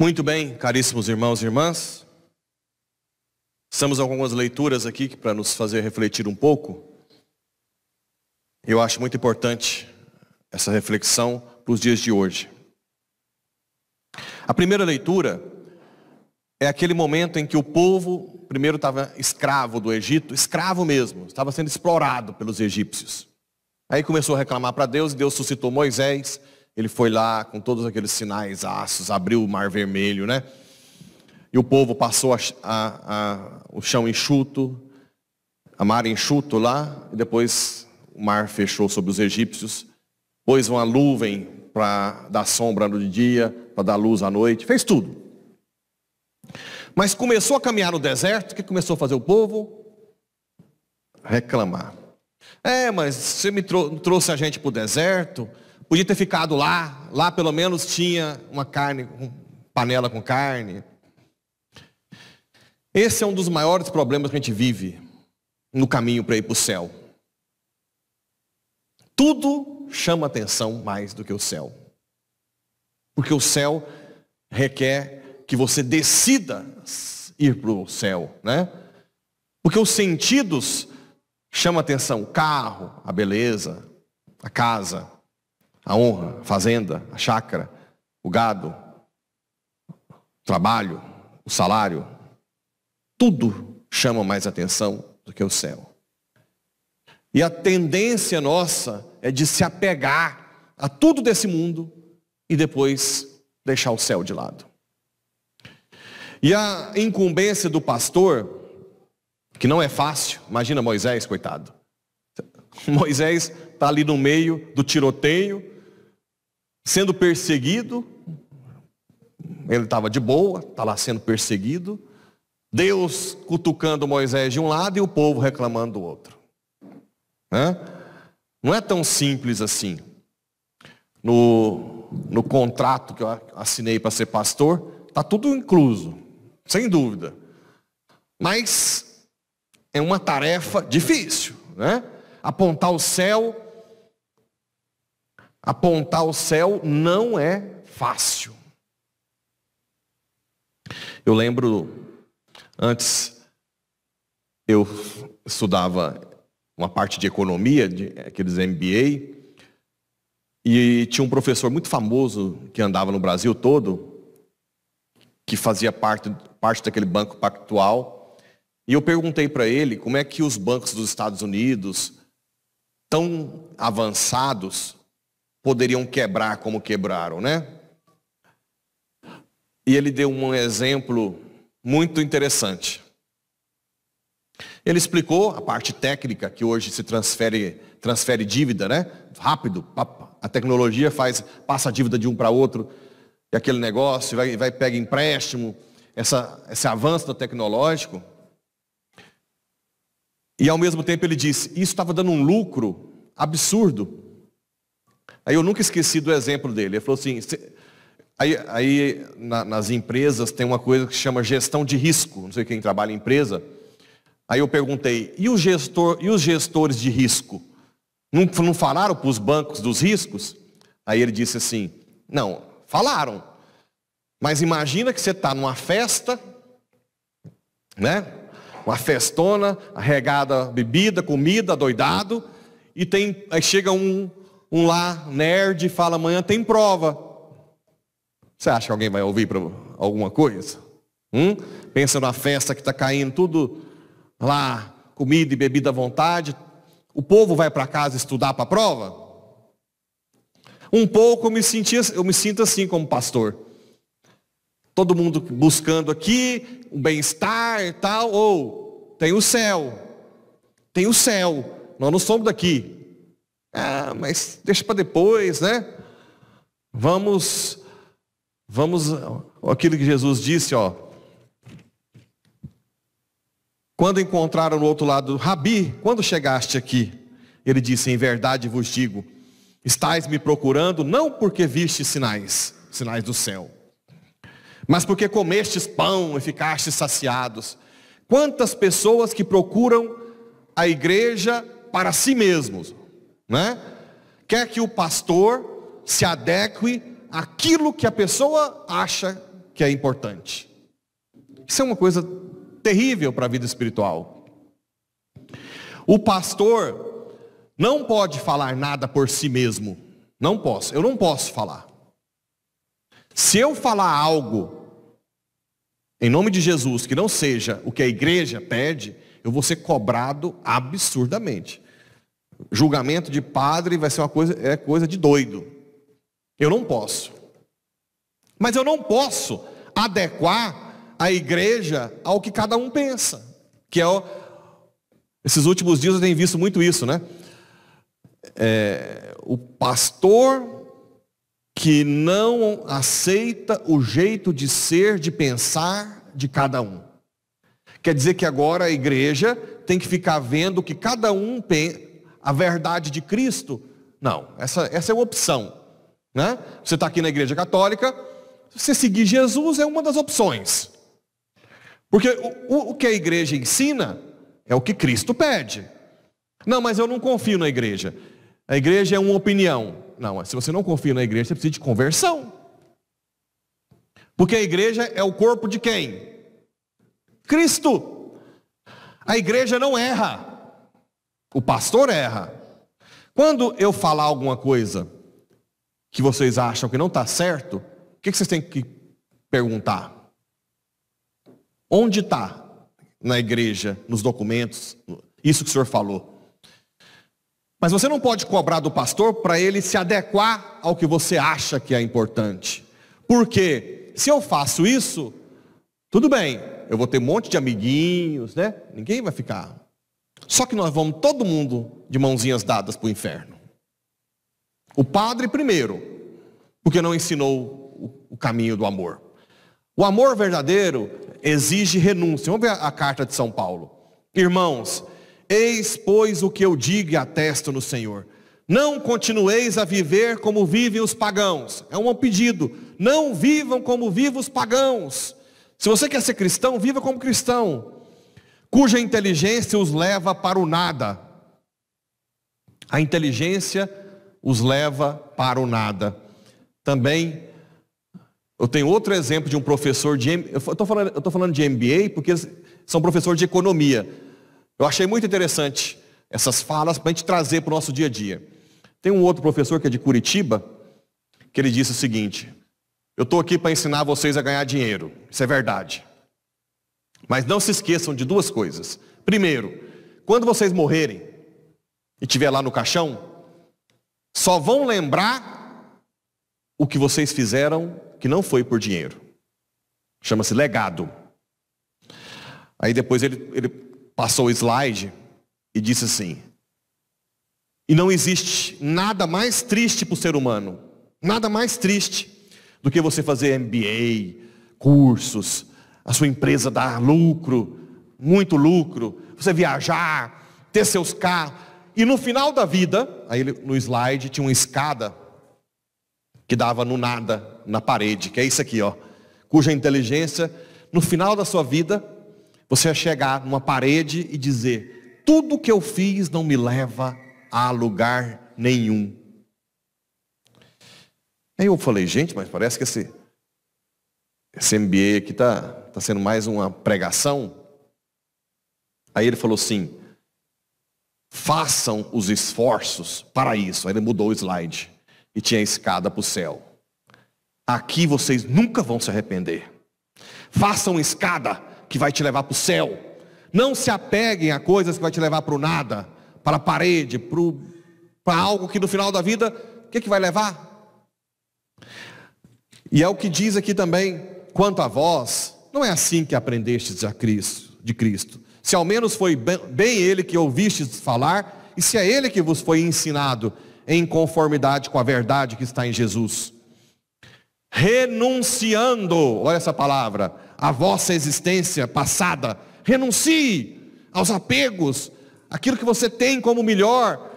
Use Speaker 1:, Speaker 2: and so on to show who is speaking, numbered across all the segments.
Speaker 1: Muito bem, caríssimos irmãos e irmãs. Estamos algumas leituras aqui para nos fazer refletir um pouco. Eu acho muito importante essa reflexão para os dias de hoje. A primeira leitura é aquele momento em que o povo, primeiro estava escravo do Egito, escravo mesmo, estava sendo explorado pelos egípcios. Aí começou a reclamar para Deus, e Deus suscitou Moisés, ele foi lá com todos aqueles sinais, aços, abriu o mar vermelho, né? E o povo passou a, a, a, o chão enxuto, a mar enxuto lá, e depois o mar fechou sobre os egípcios, pôs uma nuvem para dar sombra no dia, para dar luz à noite, fez tudo. Mas começou a caminhar no deserto, o que começou a fazer o povo? Reclamar. É, mas você me trou trouxe a gente para o deserto, podia ter ficado lá, lá pelo menos tinha uma carne, uma panela com carne. Esse é um dos maiores problemas que a gente vive no caminho para ir para o céu. Tudo chama atenção mais do que o céu. Porque o céu requer que você decida ir para o céu, né? Porque os sentidos chamam atenção. O carro, a beleza, a casa, a honra, a fazenda, a chácara, o gado, o trabalho, o salário. Tudo chama mais atenção do que o céu. E a tendência nossa é de se apegar a tudo desse mundo e depois deixar o céu de lado. E a incumbência do pastor, que não é fácil, imagina Moisés, coitado. Moisés está ali no meio do tiroteio, sendo perseguido, ele estava de boa, está lá sendo perseguido, Deus cutucando Moisés de um lado e o povo reclamando do outro. Né? Não é tão simples assim. No, no contrato que eu assinei para ser pastor, está tudo incluso, sem dúvida. Mas é uma tarefa difícil, né? Apontar o céu, apontar o céu não é fácil. Eu lembro, antes eu estudava uma parte de economia, de, aqueles é, MBA, e tinha um professor muito famoso que andava no Brasil todo, que fazia parte, parte daquele banco pactual. E eu perguntei para ele como é que os bancos dos Estados Unidos, tão avançados, poderiam quebrar como quebraram, né? E ele deu um exemplo muito interessante. Ele explicou a parte técnica que hoje se transfere, transfere dívida, né? Rápido, a tecnologia faz, passa a dívida de um para outro, e aquele negócio, vai, vai pega empréstimo, essa, esse avanço tecnológico. E ao mesmo tempo ele disse, isso estava dando um lucro absurdo. Aí eu nunca esqueci do exemplo dele. Ele falou assim, aí, aí na, nas empresas tem uma coisa que se chama gestão de risco. Não sei quem trabalha em empresa Aí eu perguntei, e, gestor, e os gestores de risco? Não, não falaram para os bancos dos riscos? Aí ele disse assim, não, falaram. Mas imagina que você está numa festa, né? Uma festona, regada bebida, comida, doidado, e tem, aí chega um, um lá, nerd, e fala, amanhã tem prova. Você acha que alguém vai ouvir alguma coisa? Hum? Pensa numa festa que está caindo tudo lá comida e bebida à vontade, o povo vai para casa estudar para a prova? Um pouco eu me, senti, eu me sinto assim como pastor. Todo mundo buscando aqui um bem-estar e tal, ou tem o céu, tem o céu, nós não somos daqui. Ah, mas deixa para depois, né? Vamos, vamos, aquilo que Jesus disse, ó, quando encontraram no outro lado, Rabi, quando chegaste aqui? Ele disse, em verdade vos digo, estáis me procurando não porque viste sinais, sinais do céu, mas porque comestes pão e ficaste saciados. Quantas pessoas que procuram a igreja para si mesmos, né? Quer que o pastor se adeque àquilo que a pessoa acha que é importante. Isso é uma coisa terrível para a vida espiritual. O pastor não pode falar nada por si mesmo. Não posso, eu não posso falar. Se eu falar algo, em nome de Jesus, que não seja o que a igreja pede, eu vou ser cobrado absurdamente. Julgamento de padre vai ser uma coisa, é coisa de doido. Eu não posso. Mas eu não posso adequar a igreja ao que cada um pensa. Que é o... Esses últimos dias eu tenho visto muito isso, né? É, o pastor que não aceita o jeito de ser, de pensar de cada um. Quer dizer que agora a igreja tem que ficar vendo que cada um tem a verdade de Cristo? Não, essa, essa é uma opção. Né? Você está aqui na igreja católica, você seguir Jesus é uma das opções. Porque o, o que a igreja ensina é o que Cristo pede. Não, mas eu não confio na igreja. A igreja é uma opinião. Não, se você não confia na igreja, você precisa de conversão. Porque a igreja é o corpo de quem? Cristo. A igreja não erra. O pastor erra. Quando eu falar alguma coisa que vocês acham que não está certo, o que vocês têm que perguntar? Onde está na igreja, nos documentos, isso que o senhor falou? Mas você não pode cobrar do pastor para ele se adequar ao que você acha que é importante. Porque se eu faço isso, tudo bem, eu vou ter um monte de amiguinhos, né? Ninguém vai ficar. Só que nós vamos todo mundo de mãozinhas dadas para o inferno. O padre primeiro, porque não ensinou o caminho do amor. O amor verdadeiro exige renúncia. Vamos ver a carta de São Paulo. Irmãos, eis pois o que eu digo e atesto no Senhor. Não continueis a viver como vivem os pagãos. É um pedido. Não vivam como vivem os pagãos. Se você quer ser cristão, viva como cristão, cuja inteligência os leva para o nada. A inteligência os leva para o nada. Também eu tenho outro exemplo de um professor de. Eu estou falando, falando de MBA porque são professores de economia. Eu achei muito interessante essas falas para a gente trazer para o nosso dia a dia. Tem um outro professor que é de Curitiba, que ele disse o seguinte: Eu estou aqui para ensinar vocês a ganhar dinheiro. Isso é verdade. Mas não se esqueçam de duas coisas. Primeiro, quando vocês morrerem e estiver lá no caixão, só vão lembrar o que vocês fizeram que não foi por dinheiro. Chama-se legado. Aí depois ele, ele passou o slide e disse assim: E não existe nada mais triste para o ser humano, nada mais triste do que você fazer MBA, cursos, a sua empresa dar lucro, muito lucro, você viajar, ter seus carros. E no final da vida, aí no slide tinha uma escada que dava no nada, na parede, que é isso aqui, ó, cuja inteligência, no final da sua vida, você vai chegar numa parede e dizer: tudo que eu fiz não me leva a lugar nenhum. Aí eu falei, gente, mas parece que esse, esse MBA aqui está tá sendo mais uma pregação. Aí ele falou assim, façam os esforços para isso. Aí ele mudou o slide e tinha a escada para o céu. Aqui vocês nunca vão se arrepender. Façam escada que vai te levar para o céu. Não se apeguem a coisas que vai te levar para o nada, para a parede, para algo que no final da vida, o que, que vai levar? E é o que diz aqui também, quanto a vós, não é assim que aprendestes a Cristo, de Cristo. Se ao menos foi bem ele que ouvistes falar, e se é ele que vos foi ensinado em conformidade com a verdade que está em Jesus renunciando, olha essa palavra, a vossa existência passada. Renuncie aos apegos, aquilo que você tem como melhor.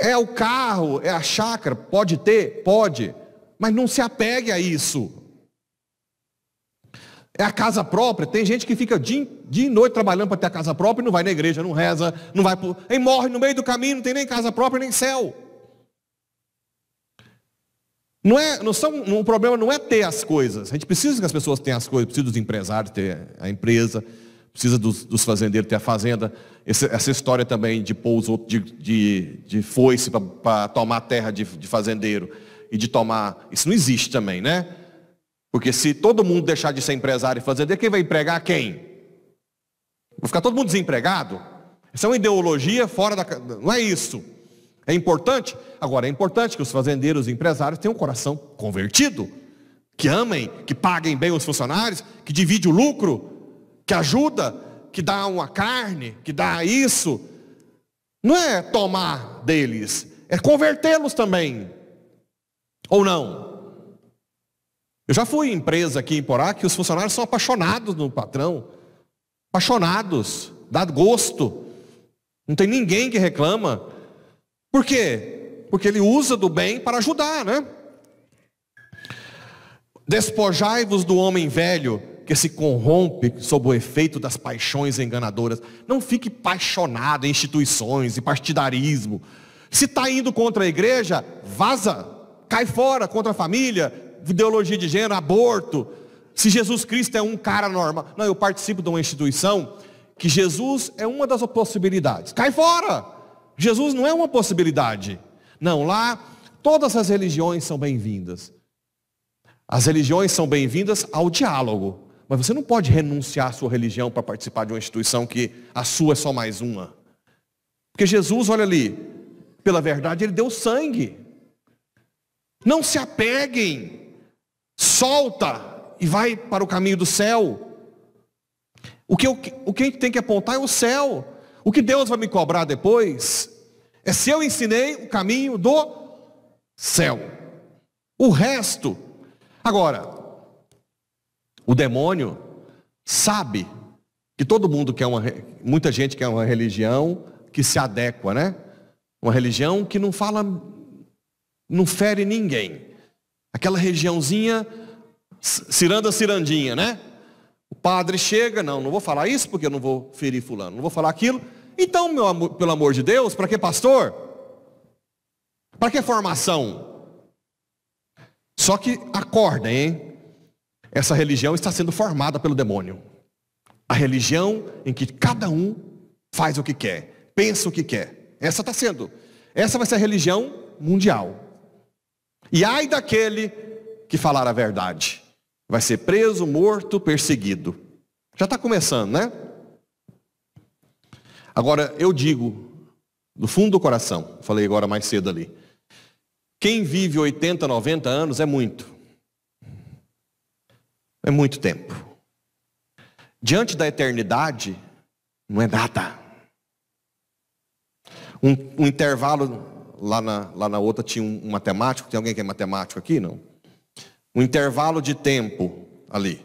Speaker 1: É o carro, é a chácara, pode ter, pode, mas não se apegue a isso. É a casa própria, tem gente que fica dia, dia e noite trabalhando para ter a casa própria e não vai na igreja, não reza, não vai pro... e morre no meio do caminho, não tem nem casa própria, nem céu. Não é, não são, o problema não é ter as coisas. A gente precisa que as pessoas tenham as coisas, precisa dos empresários ter a empresa, precisa dos, dos fazendeiros ter a fazenda. Essa, essa história também de pouso, de, de, de foice para tomar terra de, de fazendeiro e de tomar. Isso não existe também, né? Porque se todo mundo deixar de ser empresário e fazendeiro, quem vai empregar quem? Vai ficar todo mundo desempregado? Isso é uma ideologia fora da. Não é isso. É importante? Agora, é importante que os fazendeiros e empresários tenham um coração convertido, que amem, que paguem bem os funcionários, que divide o lucro, que ajuda, que dá uma carne, que dá isso. Não é tomar deles, é convertê-los também. Ou não? Eu já fui em empresa aqui em Porá que os funcionários são apaixonados no patrão. Apaixonados, dá gosto. Não tem ninguém que reclama. Por quê? Porque ele usa do bem para ajudar, né? Despojai-vos do homem velho que se corrompe sob o efeito das paixões enganadoras. Não fique apaixonado em instituições e partidarismo. Se está indo contra a igreja, vaza, cai fora contra a família, ideologia de gênero, aborto. Se Jesus Cristo é um cara normal, não, eu participo de uma instituição que Jesus é uma das possibilidades. Cai fora! Jesus não é uma possibilidade. Não, lá todas as religiões são bem-vindas. As religiões são bem-vindas ao diálogo. Mas você não pode renunciar à sua religião para participar de uma instituição que a sua é só mais uma. Porque Jesus, olha ali, pela verdade, ele deu sangue. Não se apeguem. Solta e vai para o caminho do céu. O que, o que a gente tem que apontar é o céu. O que Deus vai me cobrar depois é se eu ensinei o caminho do céu. O resto. Agora, o demônio sabe que todo mundo quer uma. Muita gente quer uma religião que se adequa, né? Uma religião que não fala. Não fere ninguém. Aquela regiãozinha. Ciranda, cirandinha, né? Padre chega, não, não vou falar isso porque eu não vou ferir fulano, não vou falar aquilo. Então, meu amor, pelo amor de Deus, para que pastor? Para que formação? Só que acorda, hein? Essa religião está sendo formada pelo demônio. A religião em que cada um faz o que quer, pensa o que quer. Essa está sendo. Essa vai ser a religião mundial. E ai daquele que falar a verdade. Vai ser preso, morto, perseguido. Já está começando, né? Agora, eu digo, do fundo do coração, falei agora mais cedo ali, quem vive 80, 90 anos é muito. É muito tempo. Diante da eternidade, não é nada. Um, um intervalo, lá na, lá na outra tinha um, um matemático, tem alguém que é matemático aqui? Não um intervalo de tempo ali.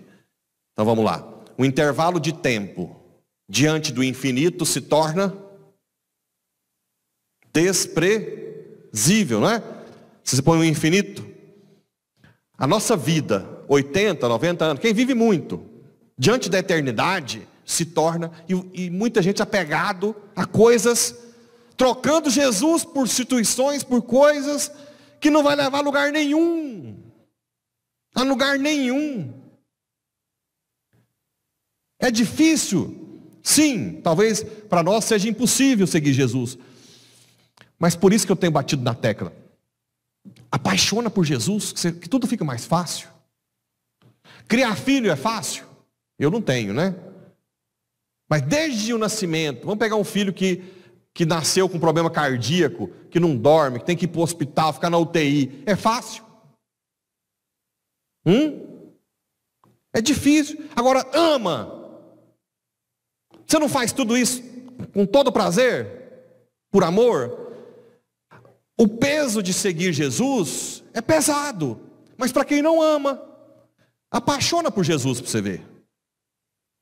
Speaker 1: Então vamos lá. O intervalo de tempo diante do infinito se torna desprezível, não é? Se você põe o um infinito, a nossa vida, 80, 90 anos, quem vive muito, diante da eternidade, se torna, e, e muita gente apegado a coisas, trocando Jesus por instituições, por coisas que não vai levar a lugar nenhum. A lugar nenhum. É difícil? Sim, talvez para nós seja impossível seguir Jesus. Mas por isso que eu tenho batido na tecla. Apaixona por Jesus, que, você, que tudo fica mais fácil. Criar filho é fácil? Eu não tenho, né? Mas desde o nascimento, vamos pegar um filho que, que nasceu com problema cardíaco, que não dorme, que tem que ir para o hospital, ficar na UTI. É fácil? Hum? É difícil. Agora, ama. Você não faz tudo isso com todo prazer? Por amor? O peso de seguir Jesus é pesado. Mas para quem não ama, apaixona por Jesus para você ver.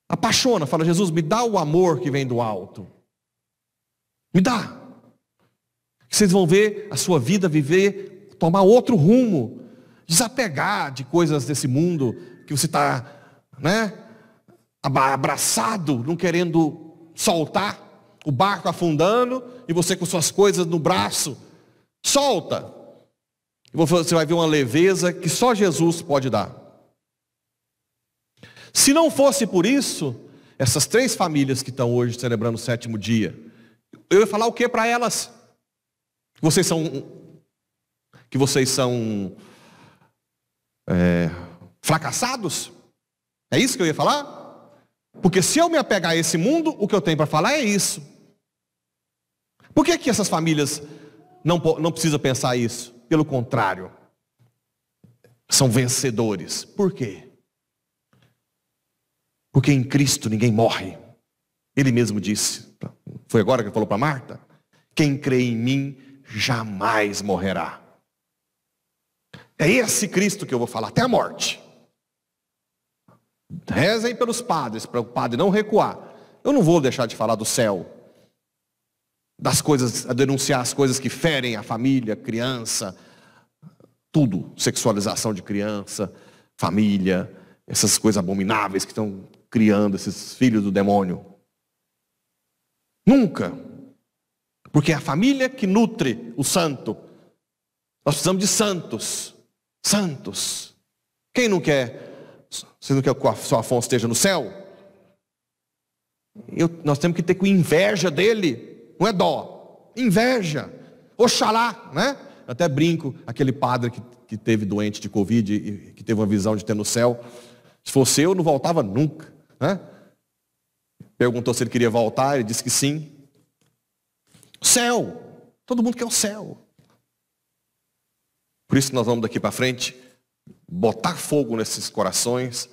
Speaker 1: Apaixona, fala, Jesus, me dá o amor que vem do alto. Me dá. Vocês vão ver a sua vida viver, tomar outro rumo desapegar de coisas desse mundo que você está né, abraçado, não querendo soltar, o barco afundando e você com suas coisas no braço. Solta! E você vai ver uma leveza que só Jesus pode dar. Se não fosse por isso, essas três famílias que estão hoje celebrando o sétimo dia, eu ia falar o que para elas? Vocês são que vocês são é, fracassados? É isso que eu ia falar? Porque se eu me apegar a esse mundo, o que eu tenho para falar é isso. Por que, que essas famílias não, não precisam pensar isso? Pelo contrário, são vencedores. Por quê? Porque em Cristo ninguém morre. Ele mesmo disse, foi agora que ele falou para Marta: quem crê em mim jamais morrerá. É esse Cristo que eu vou falar, até a morte. Rezem pelos padres, para o padre não recuar. Eu não vou deixar de falar do céu, das coisas, a denunciar as coisas que ferem a família, criança, tudo, sexualização de criança, família, essas coisas abomináveis que estão criando esses filhos do demônio. Nunca. Porque é a família que nutre o santo. Nós precisamos de santos santos. Quem não quer? Você não quer que o Afonso esteja no céu? Eu, nós temos que ter com inveja dele, não é dó, inveja, oxalá, né? Eu até brinco, aquele padre que, que teve doente de Covid e que teve uma visão de ter no céu, se fosse eu, não voltava nunca, né? Perguntou se ele queria voltar, ele disse que sim. Céu, todo mundo quer o céu. Por isso nós vamos daqui para frente botar fogo nesses corações,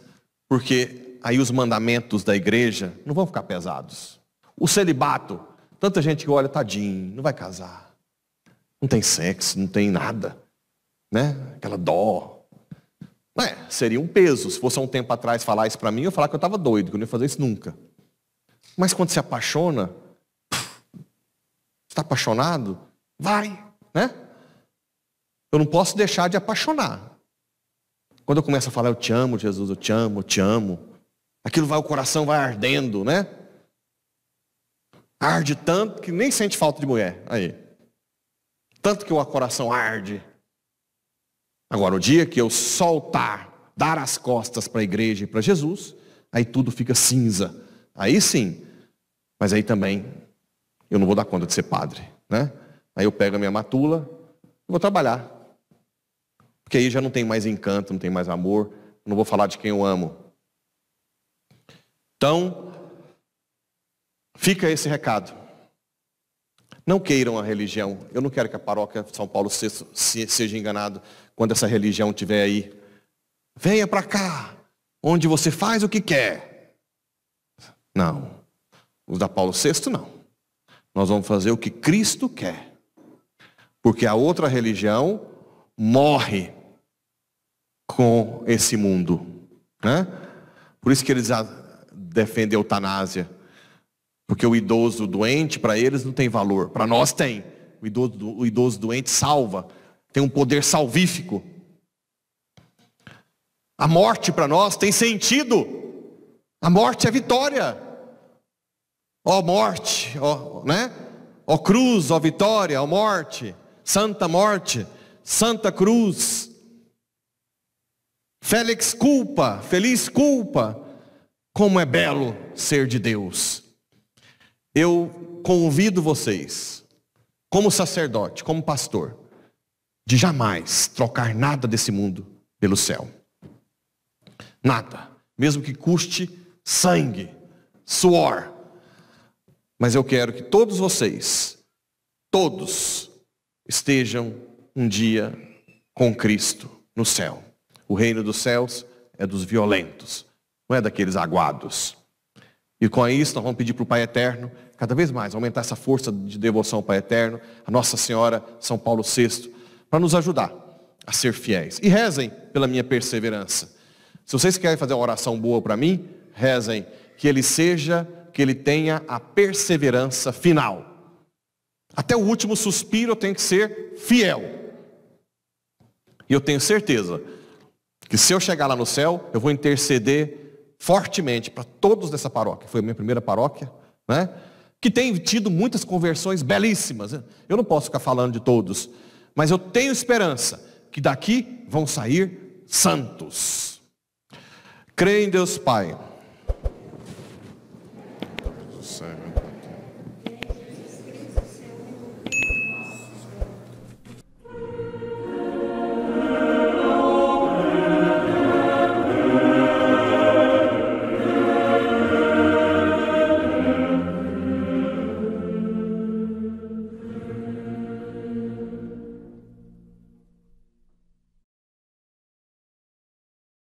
Speaker 1: porque aí os mandamentos da igreja não vão ficar pesados. O celibato, tanta gente que olha, tadinho, não vai casar. Não tem sexo, não tem nada. Né? Aquela dó. É, seria um peso. Se fosse há um tempo atrás falar isso para mim, eu ia falar que eu estava doido, que eu não ia fazer isso nunca. Mas quando se apaixona, está apaixonado, vai, né? Eu não posso deixar de apaixonar. Quando eu começo a falar, eu te amo, Jesus, eu te amo, eu te amo, aquilo vai, o coração vai ardendo, né? Arde tanto que nem sente falta de mulher. Aí. Tanto que o coração arde. Agora, o dia que eu soltar, dar as costas para a igreja e para Jesus, aí tudo fica cinza. Aí sim. Mas aí também, eu não vou dar conta de ser padre, né? Aí eu pego a minha matula e vou trabalhar. Porque aí já não tem mais encanto, não tem mais amor, não vou falar de quem eu amo. Então, fica esse recado. Não queiram a religião. Eu não quero que a paróquia de São Paulo seja enganado quando essa religião estiver aí. Venha para cá, onde você faz o que quer. Não. Os da Paulo VI, não. Nós vamos fazer o que Cristo quer. Porque a outra religião morre com esse mundo. Né? Por isso que eles defendem a eutanásia. Porque o idoso doente, para eles, não tem valor. Para nós tem. O idoso, o idoso doente salva. Tem um poder salvífico. A morte para nós tem sentido. A morte é vitória. Ó morte, ó, né? Ó cruz, ó vitória, ó morte, santa morte, santa cruz. Félix culpa, feliz culpa, como é belo ser de Deus. Eu convido vocês, como sacerdote, como pastor, de jamais trocar nada desse mundo pelo céu. Nada. Mesmo que custe sangue, suor. Mas eu quero que todos vocês, todos, estejam um dia com Cristo no céu. O reino dos céus é dos violentos, não é daqueles aguados. E com isso, nós vamos pedir para o Pai Eterno, cada vez mais, aumentar essa força de devoção ao Pai Eterno, a Nossa Senhora, São Paulo VI, para nos ajudar a ser fiéis. E rezem pela minha perseverança. Se vocês querem fazer uma oração boa para mim, rezem que ele seja, que ele tenha a perseverança final. Até o último suspiro eu tenho que ser fiel. E eu tenho certeza que se eu chegar lá no céu, eu vou interceder fortemente para todos dessa paróquia. Foi a minha primeira paróquia, né? Que tem tido muitas conversões belíssimas. Eu não posso ficar falando de todos, mas eu tenho esperança que daqui vão sair santos. Creio em Deus Pai.